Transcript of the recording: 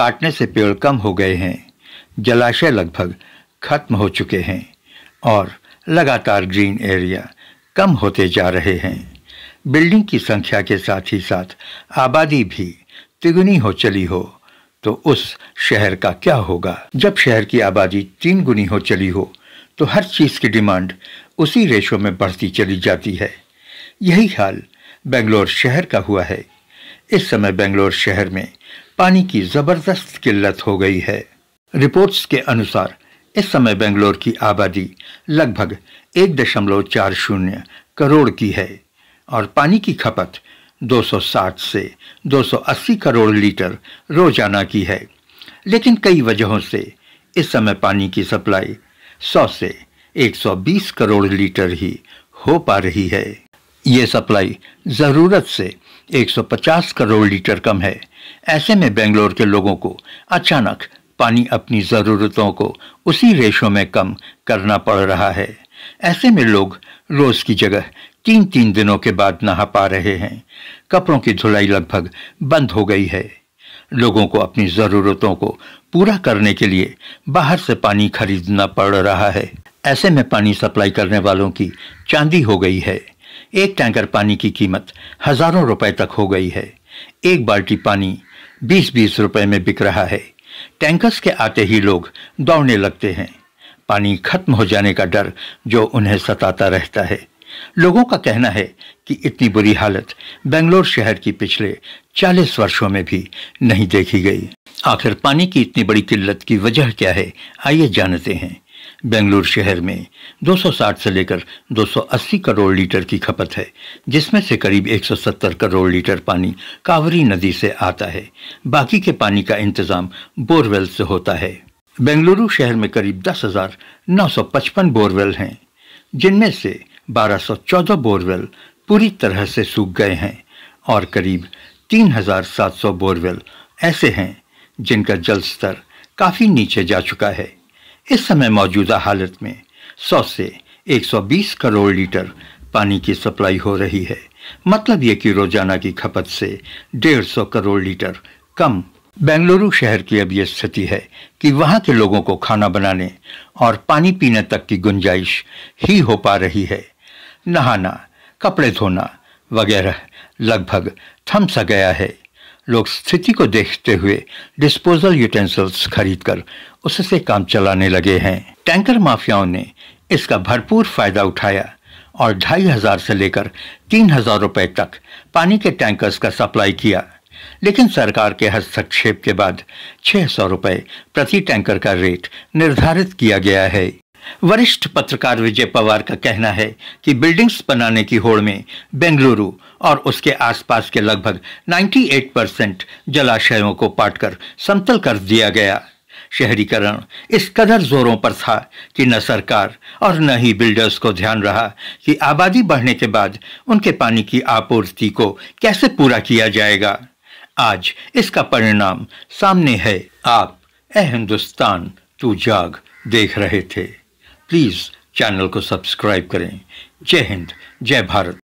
काटने से पेड़ कम हो गए हैं जलाशय लगभग खत्म हो चुके हैं और लगातार ग्रीन एरिया कम होते जा रहे हैं बिल्डिंग की संख्या के साथ ही साथ आबादी भी तिगुनी हो चली हो तो उस शहर का क्या होगा जब शहर की आबादी तीन गुनी हो चली हो तो हर चीज़ की डिमांड उसी रेशो में बढ़ती चली जाती है यही हाल बेंगलोर शहर का हुआ है इस समय बेंगलोर शहर में पानी की ज़बरदस्त किल्लत हो गई है रिपोर्ट्स के अनुसार इस समय बेंगलोर की आबादी लगभग एक दशमलव चार शून्य करोड़ की है और पानी की खपत 260 से 280 करोड़ लीटर रोजाना की है लेकिन कई वजहों से इस समय पानी की सप्लाई 100 से 120 करोड़ लीटर ही हो पा रही है ये सप्लाई ज़रूरत से 150 करोड़ लीटर कम है ऐसे में बेंगलोर के लोगों को अचानक पानी अपनी ज़रूरतों को उसी रेशों में कम करना पड़ रहा है ऐसे में लोग रोज़ की जगह तीन तीन दिनों के बाद नहा पा रहे हैं कपड़ों की धुलाई लगभग बंद हो गई है लोगों को अपनी ज़रूरतों को पूरा करने के लिए बाहर से पानी खरीदना पड़ रहा है ऐसे में पानी सप्लाई करने वालों की चांदी हो गई है एक टैंकर पानी की कीमत हजारों रुपए तक हो गई है एक बाल्टी पानी बीस बीस रुपए में बिक रहा है टैंकर्स के आते ही लोग दौड़ने लगते हैं पानी खत्म हो जाने का डर जो उन्हें सताता रहता है लोगों का कहना है कि इतनी बुरी हालत बेंगलोर शहर की पिछले 40 वर्षों में भी नहीं देखी गई आखिर पानी की इतनी बड़ी किल्लत की वजह क्या है आइए जानते हैं बेंगलुरु शहर में 260 से लेकर 280 करोड़ लीटर की खपत है जिसमें से करीब 170 करोड़ लीटर पानी कावरी नदी से आता है बाकी के पानी का इंतजाम बोरवेल से होता है बेंगलुरु शहर में करीब 10,955 बोरवेल हैं जिनमें से 1214 बोरवेल पूरी तरह से सूख गए हैं और करीब 3,700 बोरवेल ऐसे हैं जिनका जल स्तर काफ़ी नीचे जा चुका है इस समय मौजूदा हालत में 100 से 120 करोड़ लीटर पानी की सप्लाई हो रही है मतलब ये कि रोजाना की खपत से 150 करोड़ लीटर कम बेंगलुरु शहर की अब यह स्थिति है कि वहाँ के लोगों को खाना बनाने और पानी पीने तक की गुंजाइश ही हो पा रही है नहाना कपड़े धोना वगैरह लगभग थम सा गया है लोग स्थिति को देखते हुए डिस्पोजल यूटेंसिल्स खरीदकर उससे काम चलाने लगे हैं टैंकर माफियाओं ने इसका भरपूर फायदा उठाया और ढाई हजार से लेकर तीन हजार रुपए तक पानी के टैंकर्स का सप्लाई किया लेकिन सरकार के हस्तक्षेप के बाद छह सौ रुपए प्रति टैंकर का रेट निर्धारित किया गया है वरिष्ठ पत्रकार विजय पवार का कहना है कि बिल्डिंग्स बनाने की होड़ में बेंगलुरु और उसके आसपास के लगभग 98 परसेंट जलाशयों को पाटकर समतल कर दिया गया शहरीकरण इस कदर जोरों पर था कि न सरकार और न ही बिल्डर्स को ध्यान रहा कि आबादी बढ़ने के बाद उनके पानी की आपूर्ति को कैसे पूरा किया जाएगा आज इसका परिणाम सामने है आप ए हिंदुस्तान तू जाग देख रहे थे प्लीज़ चैनल को सब्सक्राइब करें जय हिंद जय भारत